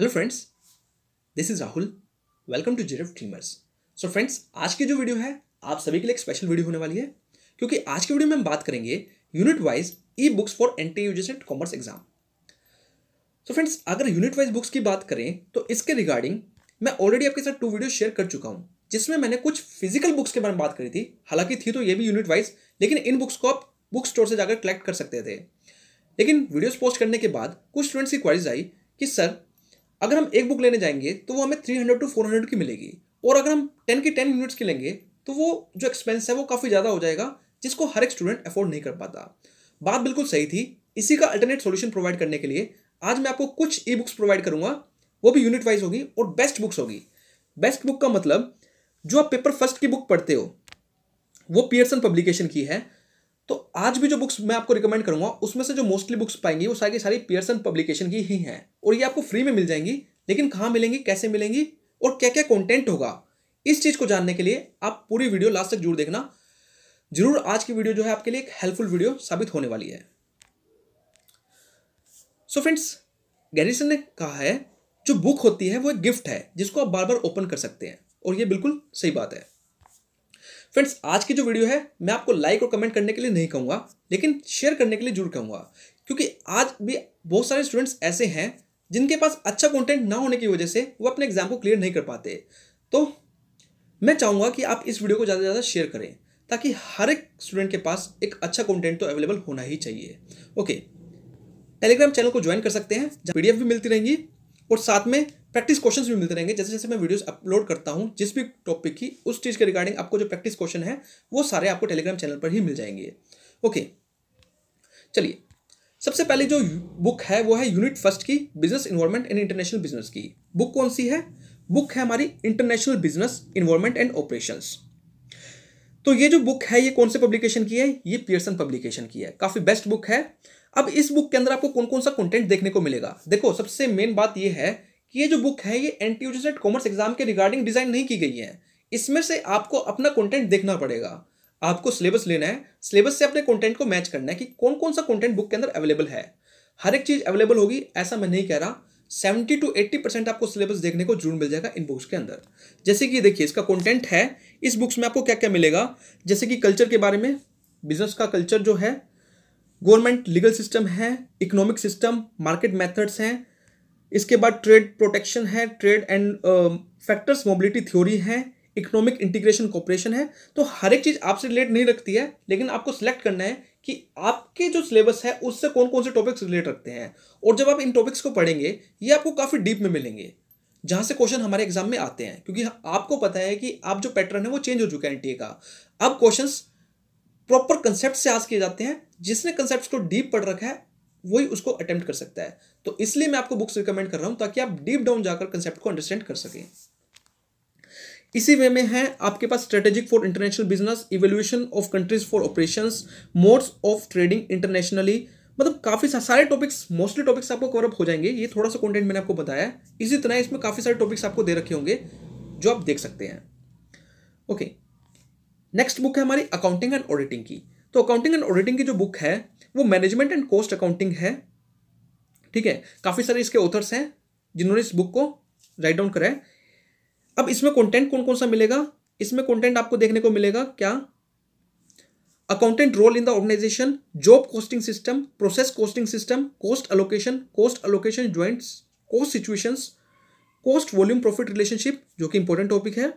Hello friends this is Rahul welcome to giraffe dreamers so friends आज की जो video है आप सभी के लिए एक स्पेशल वीडियो होने वाली है क्योंकि आज की वीडियो में हम बात करेंगे unit wise e books for N T and commerce exam so friends अगर यूनिट वाइज बुक्स की बात करें तो इसके रिगार्डिंग मैं ऑलरेडी आपके साथ टू वीडियो शेयर कर चुका हूँ जिसमें मैंने कुछ फिजिकल बुक्स के बारे में बात करी थी हालांकि थी तो ये भी यूनिट वाइज लेकिन इन बुक्स को आप बुक स्टोर से जाकर कलेक्ट कर सकते थे लेकिन वीडियोस पोस्ट करने के बाद कुछ स्टूडेंट्स की क्वारीज आई कि सर अगर हम एक बुक लेने जाएंगे तो वो हमें three hundred to four hundred की मिलेगी और अगर हम टेन के टेन यूनिट्स की लेंगे तो वो जो एक्सपेंस है वो काफ़ी ज़्यादा हो जाएगा जिसको हर एक स्टूडेंट अफोर्ड नहीं कर पाता बात बिल्कुल सही थी इसी का अल्टरनेट सोल्यूशन प्रोवाइड करने के लिए आज मैं आपको कुछ ई बुक्स प्रोवाइड करूँगा वो भी यूनिट वाइज होगी और बेस्ट बुक्स होगी बेस्ट बुक का मतलब जो आप पेपर फर्स्ट की बुक पढ़ते हो वो पियर्सन पब्लिकेशन की है तो आज भी जो बुक्स मैं आपको रिकमेंड करूंगा उसमें से जो मोस्टली बुक्स पाएंगी वो सारी सारी पियर्सन पब्लिकेशन की ही हैं और ये आपको फ्री में मिल जाएंगी लेकिन कहाँ मिलेंगी कैसे मिलेंगी और क्या क्या कॉन्टेंट होगा इस चीज़ को जानने के लिए आप पूरी वीडियो लास्ट तक जरूर देखना जरूर आज की वीडियो जो है आपके लिए एक हेल्पफुल वीडियो साबित होने वाली है सो फ्रेंड्स गैरिसन ने कहा है जो बुक होती है वो एक गिफ्ट है जिसको आप बार बार ओपन कर सकते हैं और ये बिल्कुल सही बात है फ्रेंड्स आज की जो वीडियो है मैं आपको लाइक और कमेंट करने के लिए नहीं कहूँगा लेकिन शेयर करने के लिए जरूर कहूँगा क्योंकि आज भी बहुत सारे स्टूडेंट्स ऐसे हैं जिनके पास अच्छा कॉन्टेंट ना होने की वजह से वो अपने एग्जाम को क्लियर नहीं कर पाते तो मैं चाहूँगा कि आप इस वीडियो को ज़्यादा से ज़्यादा शेयर करें ताकि हर एक स्टूडेंट के पास एक अच्छा कंटेंट तो अवेलेबल होना ही चाहिए ओके टेलीग्राम चैनल को ज्वाइन कर सकते हैं जहाँ पी भी मिलती रहेंगी और साथ में प्रैक्टिस क्वेश्चंस भी मिलते रहेंगे जैसे जैसे मैं वीडियोस अपलोड करता हूँ जिस भी टॉपिक की उस चीज़ के रिगार्डिंग आपको जो प्रैक्टिस क्वेश्चन है वो सारे आपको टेलीग्राम चैनल पर ही मिल जाएंगे ओके चलिए सबसे पहले जो बुक है वो है यूनिट फर्स्ट की business environment and international business की बुक कौन सी है बुक है हमारी international business environment and operation तो ये जो बुक है ये कौन से पब्लिकेशन की है ये पियर्सन पब्लिकेशन की है काफ़ी बेस्ट बुक है अब इस बुक के अंदर आपको कौन कौन सा कंटेंट देखने को मिलेगा देखो सबसे मेन बात ये है कि ये जो बुक है ये एन टी कॉमर्स एग्जाम के रिगार्डिंग डिज़ाइन नहीं की गई है इसमें से आपको अपना कंटेंट देखना पड़ेगा आपको सिलेबस लेना है सिलेबस से अपने कंटेंट को मैच करना है कि कौन कौन सा कंटेंट बुक के अंदर अवेलेबल है हर एक चीज़ अवेलेबल होगी ऐसा मैं नहीं कह रहा सेवेंटी टू एट्टी परसेंट आपको सिलेबस देखने को जरूर मिल जाएगा इन बुक्स के अंदर जैसे कि देखिए इसका कॉन्टेंट है इस बुक्स में आपको क्या क्या मिलेगा जैसे कि कल्चर के बारे में बिजनेस का कल्चर जो है गवर्नमेंट लीगल सिस्टम है इकोनॉमिक सिस्टम मार्केट मेथड्स हैं इसके बाद ट्रेड प्रोटेक्शन है trade and factors mobility theory है इकोनॉमिक इंटीग्रेशन कॉपरेशन है तो हर एक चीज़ आपसे रिलेट नहीं रखती है लेकिन आपको सिलेक्ट करना है कि आपके जो सिलेबस है उससे कौन कौन से टॉपिक्स रिलेट रखते हैं और जब आप इन टॉपिक्स को पढ़ेंगे ये आपको काफ़ी डीप में मिलेंगे जहाँ से क्वेश्चन हमारे एग्जाम में आते हैं क्योंकि आपको पता है कि आप जो पैटर्न है वो चेंज हो चुका है एनटीए का अब क्वेश्चन प्रॉपर कंसेप्ट से आज किए जाते हैं जिसने कंसेप्ट को डीप पढ़ रखा है वही उसको अटेम्प्ट कर सकता है तो इसलिए मैं आपको बुक्स रिकमेंड कर रहा हूं ताकि आप डीप डाउन जाकर कंसेप्ट को अंडरस्टैंड कर सकें इसी वे में है आपके पास strategic for international business evolution of countries for operation modes of trading internationally मतलब काफ़ी सा, सारे टॉपिक्स मोस्टली टॉपिक्स आपको कवरअप हो जाएंगे ये थोड़ा सा कंटेंट मैंने आपको बताया इसी तरह इसमें काफ़ी सारे टॉपिक्स आपको दे रखे होंगे जो आप देख सकते हैं ओके नेक्स्ट बुक है हमारी अकाउंटिंग एंड ऑडिटिंग की तो अकाउंटिंग एंड ऑडिटिंग की जो बुक है वो मैनेजमेंट एंड कॉस्ट अकाउंटिंग है ठीक है काफ़ी सारे इसके ऑथर्स हैं जिन्होंने इस बुक को राइट डाउन कराया अब इसमें कंटेंट कौन कौन सा मिलेगा इसमें कंटेंट आपको देखने को मिलेगा क्या accountant role in the organisation job costing system process costing system cost allocation cost allocation joints cost situation cost volume profit relationship जो कि इंपॉर्टेंट टॉपिक है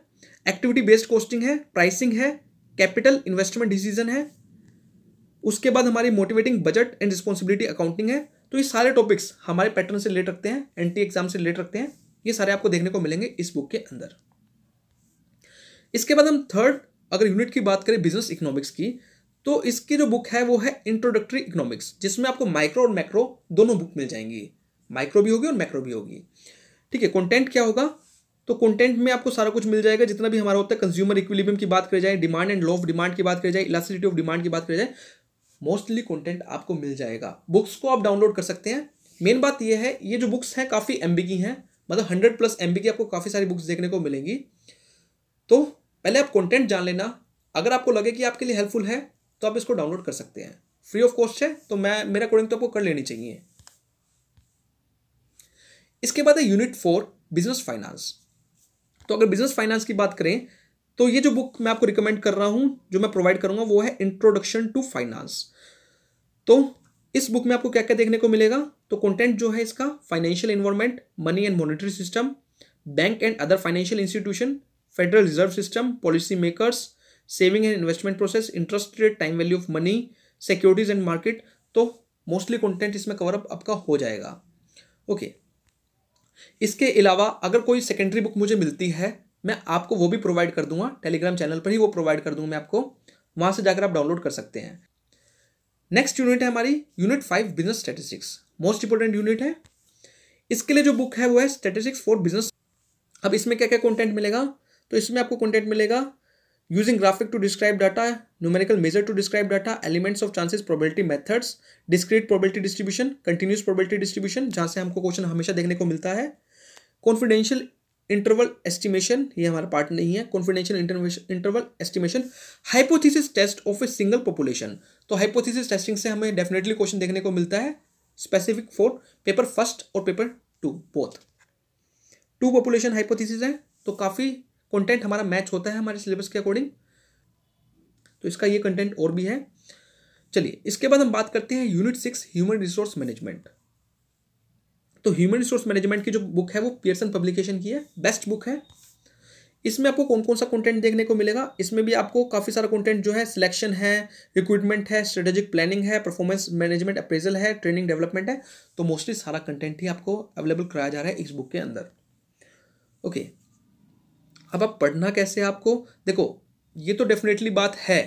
एक्टिविटी बेस्ड कॉस्टिंग है प्राइसिंग है कैपिटल इन्वेस्टमेंट डिसीजन है उसके बाद हमारी motivating budget and responsibility accounting है तो ये सारे टॉपिक्स हमारे पैटर्न से रिलेट रखते हैं एन एग्जाम से रिलेट रखते हैं ये सारे आपको देखने को मिलेंगे इस बुक के अंदर इसके बाद हम थर्ड अगर यूनिट की बात करें बिजनेस इकोनॉमिक्स की तो इसकी जो बुक है वो है इंट्रोडक्टरी इकोनॉमिक्स जिसमें आपको माइक्रो और मैक्रो दोनों बुक मिल जाएंगी माइक्रो भी होगी और मैक्रो भी होगी ठीक है कंटेंट क्या होगा तो कंटेंट में आपको सारा कुछ मिल जाएगा जितना भी हमारा होता है कंज्यूमर इक्विलिबियम की बात करी जाए demand and law of demand की बात करी जाए इलास्टिसिटी ऑफ डिमांड की बात करी जाए मोस्टली कंटेंट आपको मिल जाएगा बुक्स को आप डाउनलोड कर सकते हैं मेन बात यह है ये जो बुक्स हैं काफ़ी एम की हैं मतलब हंड्रेड प्लस एम की आपको काफ़ी सारी बुक्स देखने को मिलेंगी तो पहले आप कॉन्टेंट जान लेना अगर आपको लगे कि आपके लिए हेल्पफुल है तो आप इसको डाउनलोड कर सकते हैं फ्री ऑफ कॉस्ट है तो मैं मेरे अकॉर्डिंग तो आपको कर लेनी चाहिए इसके बाद है यूनिट फोर बिजनेस फाइनेंस तो अगर बिजनेस फाइनेंस की बात करें तो ये जो बुक मैं आपको रिकमेंड कर रहा हूं जो मैं प्रोवाइड करूंगा वो है इंट्रोडक्शन टू फाइनेंस तो इस बुक में आपको क्या क्या देखने को मिलेगा तो कंटेंट जो है इसका financial environment money and monetary system bank and other financial institution federal reserve system policy makers saving and investment process interest rate time value of money securities and market तो मोस्टली कॉन्टेंट इसमें cover up आपका हो जाएगा okay okay. इसके अलावा अगर कोई secondary book मुझे मिलती है मैं आपको वो भी प्रोवाइड कर दूंगा टेलीग्राम चैनल पर ही वो प्रोवाइड कर दूंगा मैं आपको वहाँ से जाकर आप डाउनलोड कर सकते हैं नेक्स्ट यूनिट है हमारी unit five business statistics most important unit है इसके लिए जो बुक है वो है स्टेटिस्टिक्स फॉर बिजनेस अब इसमें क्या क्या कॉन्टेंट मिलेगा तो इसमें आपको कॉन्टेंट मिलेगा using graphic to describe data numerical measure to describe data elements of chances probability methods discrete probability distribution continuous probability distribution जहां से हमको क्वेश्चन हमेशा देखने को मिलता है कॉन्फिडेंशियल इंटरवल एस्टिमेशन ये हमारा पार्ट नहीं है confidential interval estimation hypothesis test of a single population तो हाइपोथेसिस टेस्टिंग से हमें डेफिनेटली क्वेश्चन देखने को मिलता है स्पेसिफिक फोर पेपर फर्स्ट और paper two both two population hypothesis है तो काफ़ी कंटेंट हमारा मैच होता है हमारे सिलेबस के अकॉर्डिंग तो इसका ये कंटेंट और भी है चलिए इसके बाद हम बात करते हैं unit six human resource management तो ह्यूमन रिसोर्स मैनेजमेंट की जो बुक है वो पियर्सन पब्लिकेशन की है बेस्ट बुक है इसमें आपको कौन कौन सा कंटेंट देखने को मिलेगा इसमें भी आपको काफ़ी सारा कंटेंट जो है सिलेक्शन है रिक्रूटमेंट है स्ट्रेटेजिक प्लानिंग है परफॉर्मेंस मैनेजमेंट अप्रेजल है ट्रेनिंग डेवलपमेंट है तो मोस्टली सारा कंटेंट ही आपको अवेलेबल कराया जा रहा है इस बुक के अंदर ओके अब आप पढ़ना कैसे है आपको देखो ये तो डेफिनेटली बात है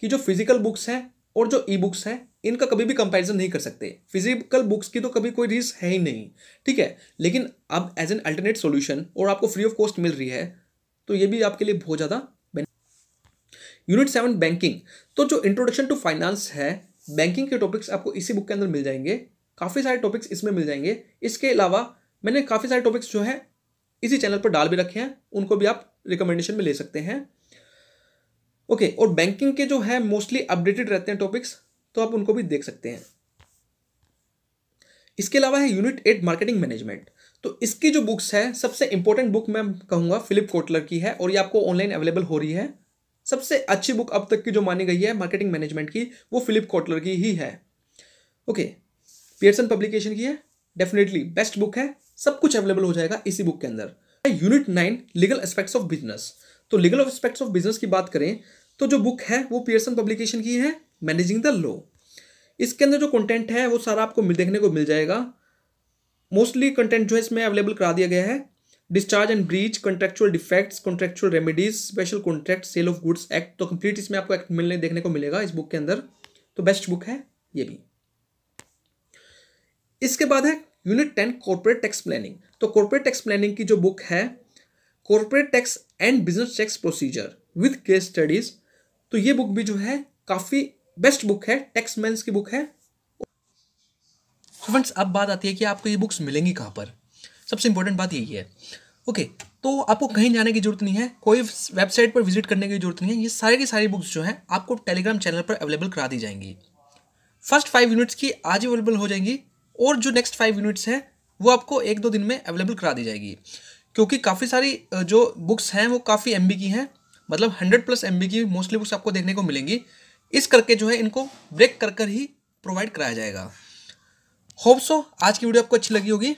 कि जो फिजिकल बुक्स हैं और जो ई बुक्स हैं इनका कभी भी कंपैरिजन नहीं कर सकते फिजिकल बुक्स की तो कभी कोई रीस है ही नहीं ठीक है लेकिन अब एज एन अल्टरनेट सोल्यूशन और आपको फ्री ऑफ कॉस्ट मिल रही है तो ये भी आपके लिए बहुत ज़्यादा यूनिट सेवन बैंकिंग तो जो इंट्रोडक्शन टू फाइनेंस है बैंकिंग के टॉपिक्स आपको इसी बुक के अंदर मिल जाएंगे काफ़ी सारे टॉपिक्स इसमें मिल जाएंगे इसके अलावा मैंने काफ़ी सारे टॉपिक्स जो है इसी चैनल पर डाल भी रखे हैं उनको भी आप रिकमेंडेशन में ले सकते हैं ओके okay, और बैंकिंग के जो है मोस्टली अपडेटेड रहते हैं टॉपिक्स तो आप उनको भी देख सकते हैं इसके अलावा है यूनिट एट मार्केटिंग मैनेजमेंट तो इसकी जो बुक्स है सबसे इंपॉर्टेंट बुक मैं कहूंगा फिलिप कोटलर की है और ये आपको ऑनलाइन अवेलेबल हो रही है सबसे अच्छी बुक अब तक की जो मानी गई है मार्केटिंग मैनेजमेंट की वो फिलिप कोटलर की ही है ओके पियर्सन पब्लिकेशन की है डेफिनेटली बेस्ट बुक है सब कुछ अवेलेबल हो जाएगा इसी बुक के अंदर unit nine legal aspects of business तो लीगल एस्पेक्ट्स ऑफ बिजनेस की बात करें तो जो बुक है वो पियर्सन पब्लिकेशन की है मैनेजिंग द लो इसके अंदर जो कंटेंट है वो सारा आपको देखने को मिल जाएगा मोस्टली कंटेंट जो है इसमें अवेलेबल करा दिया गया है discharge and breach contractual defects contractual remedies special contract sale of goods act तो कंप्लीट इसमें आपको एक्ट मिलने देखने को मिलेगा इस बुक के अंदर तो बेस्ट बुक है ये भी इसके बाद है unit ten corporate tax planning तो कॉर्पोरेट टैक्स प्लानिंग की जो बुक है corporate tax and business tax procedure with case studies तो ये बुक भी जो है काफ़ी बेस्ट बुक है टेक्स मैं की बुक है फ्रेंड्स अब बात आती है कि आपको ये बुक्स मिलेंगी कहाँ पर सबसे इंपॉर्टेंट बात यही है ओके okay, तो आपको कहीं जाने की जरूरत नहीं है कोई वेबसाइट पर विजिट करने की जरूरत नहीं है ये सारे की सारी बुक्स जो हैं आपको टेलीग्राम चैनल पर अवेलेबल करा दी जाएंगी फर्स्ट फाइव यूनिट्स की आज अवेलेबल हो जाएंगी और जो नेक्स्ट फाइव यूनिट्स हैं वो आपको एक दो दिन में अवेलेबल करा दी जाएगी क्योंकि काफ़ी सारी जो बुक्स हैं वो काफ़ी एम की हैं मतलब हंड्रेड प्लस एम की मोस्टली बुक्स आपको देखने को मिलेंगी इस करके जो है इनको ब्रेक कर कर ही प्रोवाइड कराया जाएगा होप सो आज की वीडियो आपको अच्छी लगी होगी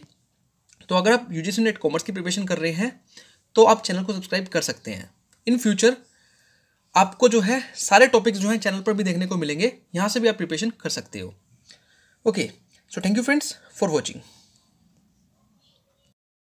तो अगर आप यू जी नेट कॉमर्स की प्रिपरेशन कर रहे हैं तो आप चैनल को सब्सक्राइब कर सकते हैं इन फ्यूचर आपको जो है सारे टॉपिक्स जो हैं चैनल पर भी देखने को मिलेंगे यहाँ से भी आप प्रिपरेशन कर सकते हो okay so thank you friends for watching